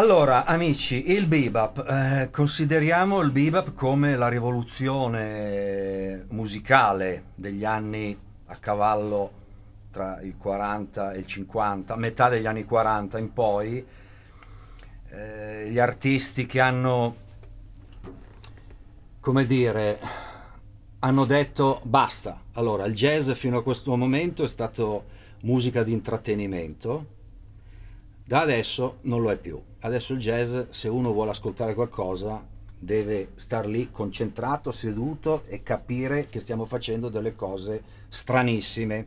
Allora, amici, il bebop, eh, consideriamo il bebop come la rivoluzione musicale degli anni a cavallo tra il 40 e il 50, metà degli anni 40 in poi, eh, gli artisti che hanno, come dire, hanno detto basta. Allora, il jazz fino a questo momento è stato musica di intrattenimento, da adesso non lo è più. Adesso il jazz, se uno vuole ascoltare qualcosa, deve star lì concentrato, seduto e capire che stiamo facendo delle cose stranissime.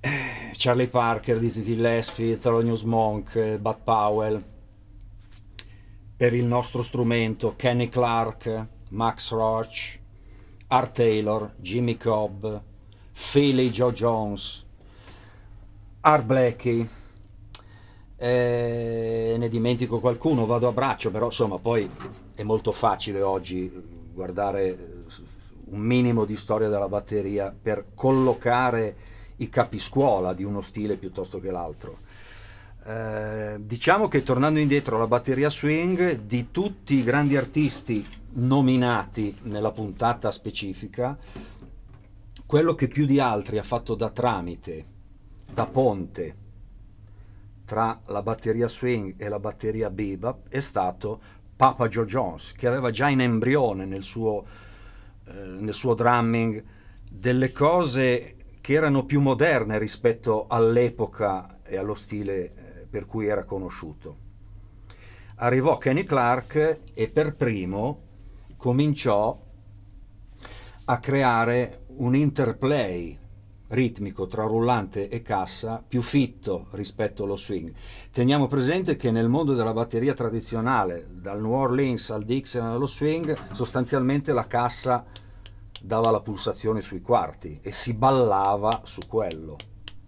Eh, Charlie Parker, Dizzy Gillespie, Thelonious Monk, Bud Powell, per il nostro strumento Kenny Clark, Max Roach, Art Taylor, Jimmy Cobb, Philly Joe Jones, Art Blackie, eh, ne dimentico qualcuno, vado a braccio, però insomma poi è molto facile oggi guardare eh, un minimo di storia della batteria per collocare i capiscuola di uno stile piuttosto che l'altro. Eh, diciamo che tornando indietro alla batteria swing, di tutti i grandi artisti nominati nella puntata specifica, quello che più di altri ha fatto da tramite, da ponte, tra la batteria swing e la batteria bebop è stato Papa Joe Jones, che aveva già in embrione nel suo, eh, nel suo drumming delle cose che erano più moderne rispetto all'epoca e allo stile eh, per cui era conosciuto. Arrivò Kenny Clark e per primo cominciò a creare un interplay ritmico tra rullante e cassa più fitto rispetto allo swing. Teniamo presente che nel mondo della batteria tradizionale, dal New Orleans al Dixon allo swing, sostanzialmente la cassa dava la pulsazione sui quarti e si ballava su quello.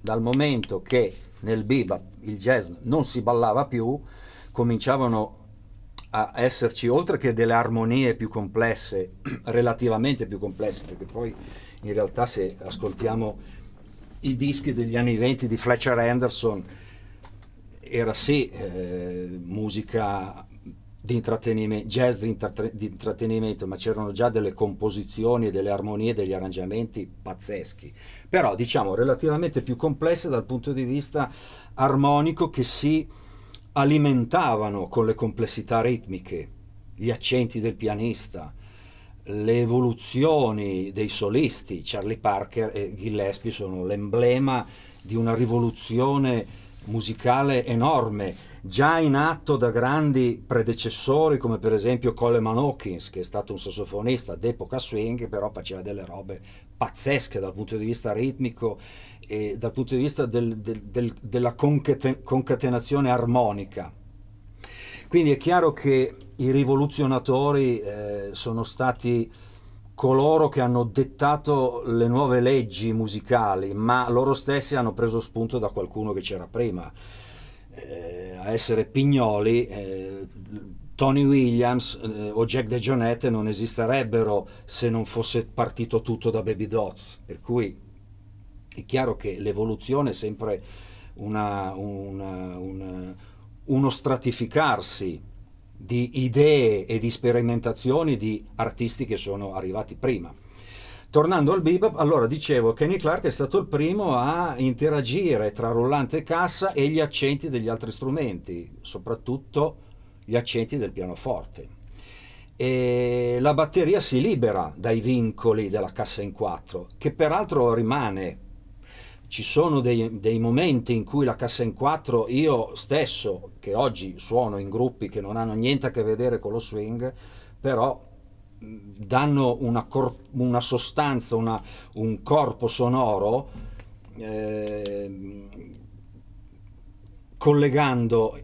Dal momento che nel bebop il jazz non si ballava più, cominciavano a esserci, oltre che delle armonie più complesse, relativamente più complesse, perché poi in realtà se ascoltiamo i dischi degli anni 20 di Fletcher Henderson, era sì eh, musica di intrattenimento, jazz di, di, intrattenimento, ma c'erano già delle composizioni, e delle armonie, degli arrangiamenti pazzeschi, però diciamo relativamente più complesse dal punto di vista armonico che si alimentavano con le complessità ritmiche, gli accenti del pianista, le evoluzioni dei solisti, Charlie Parker e Gillespie sono l'emblema di una rivoluzione musicale enorme già in atto da grandi predecessori come per esempio Coleman Hawkins che è stato un sassofonista d'epoca swing che però faceva delle robe pazzesche dal punto di vista ritmico e dal punto di vista del, del, del, della concaten- concatenazione armonica. Quindi è chiaro che i rivoluzionatori eh, sono stati coloro che hanno dettato le nuove leggi musicali, ma loro stessi hanno preso spunto da qualcuno che c'era prima eh, a essere pignoli, eh, Tony Williams eh, o Jack DeJohnette non esisterebbero se non fosse partito tutto da Baby Dots, per cui è chiaro che l'evoluzione è sempre una, una, una, uno stratificarsi di idee e di sperimentazioni di artisti che sono arrivati prima. Tornando al bebop, allora dicevo, che Kenny Clark è stato il primo a interagire tra rullante e cassa e gli accenti degli altri strumenti, soprattutto gli accenti del pianoforte. E la batteria si libera dai vincoli della cassa in quattro, che peraltro rimane. Ci sono dei, dei momenti in cui la cassa in quattro, io stesso, che oggi suono in gruppi che non hanno niente a che vedere con lo swing, però danno una, una sostanza, una, un corpo sonoro eh, collegando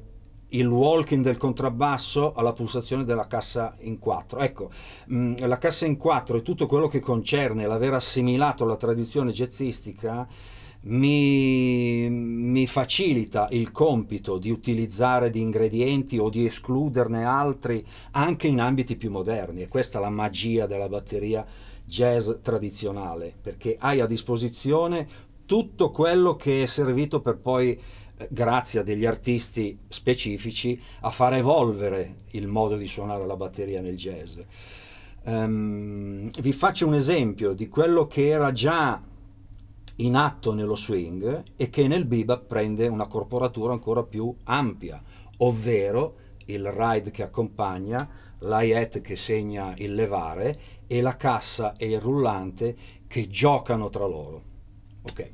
il walking del contrabbasso alla pulsazione della cassa in quattro. Ecco, mh, mm, la cassa in quattro e tutto quello che concerne l'aver assimilato la tradizione jazzistica mi, mi, facilita il compito di utilizzare di ingredienti o di escluderne altri anche in ambiti più moderni e questa è la magia della batteria jazz tradizionale perché hai a disposizione tutto quello che è servito per poi eh, grazie a degli artisti specifici a far evolvere il modo di suonare la batteria nel jazz. Um, vi faccio un esempio di quello che era già in atto nello swing e che nel bebop prende una corporatura ancora più ampia, ovvero il ride che accompagna, la hi che segna il levare e la cassa e il rullante che giocano tra loro. Ok.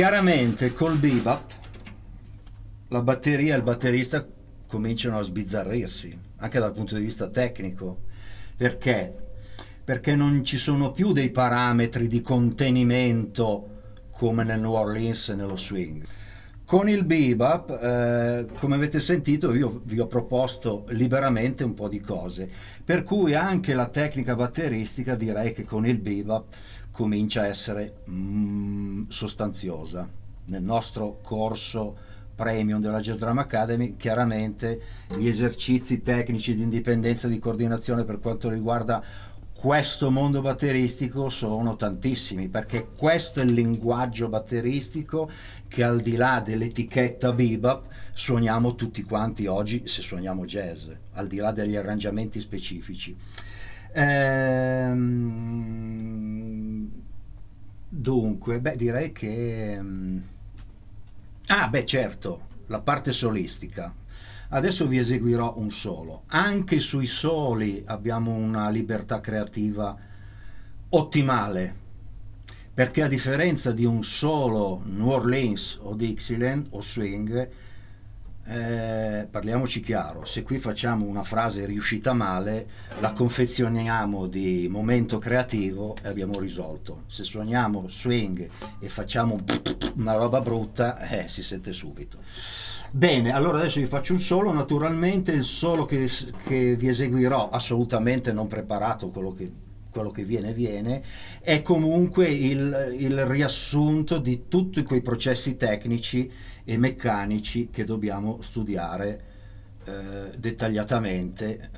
Chiaramente col bebop la batteria e il batterista cominciano a sbizzarrirsi, anche dal punto di vista tecnico. Perché? Perché non ci sono più dei parametri di contenimento come nel New Orleans e nello swing. Con il bebop, eh, come avete sentito, io vi ho proposto liberamente un po' di cose, per cui anche la tecnica batteristica direi che con il bebop comincia a essere mm, sostanziosa. Nel nostro corso premium della Jazz Drama Academy, chiaramente gli esercizi tecnici di indipendenza e di coordinazione per quanto riguarda questo mondo batteristico sono tantissimi perché questo è il linguaggio batteristico che al di là dell'etichetta bebop suoniamo tutti quanti oggi se suoniamo jazz, al di là degli arrangiamenti specifici. Ehm Dunque, beh, direi che... Mm, ah, beh, certo, la parte solistica. Adesso vi eseguirò un solo. Anche sui soli abbiamo una libertà creativa ottimale, perché a differenza di un solo New Orleans o Dixieland o swing, eh, parliamoci chiaro, se qui facciamo una frase riuscita male, la confezioniamo di momento creativo e abbiamo risolto. Se suoniamo swing e facciamo una roba brutta, eh, si sente subito. Bene, allora adesso vi faccio un solo, naturalmente il solo che, che vi eseguirò, assolutamente non preparato, quello che quello che viene viene, è comunque il, il, riassunto di tutti quei processi tecnici e meccanici che dobbiamo studiare eh, dettagliatamente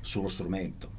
sullo strumento.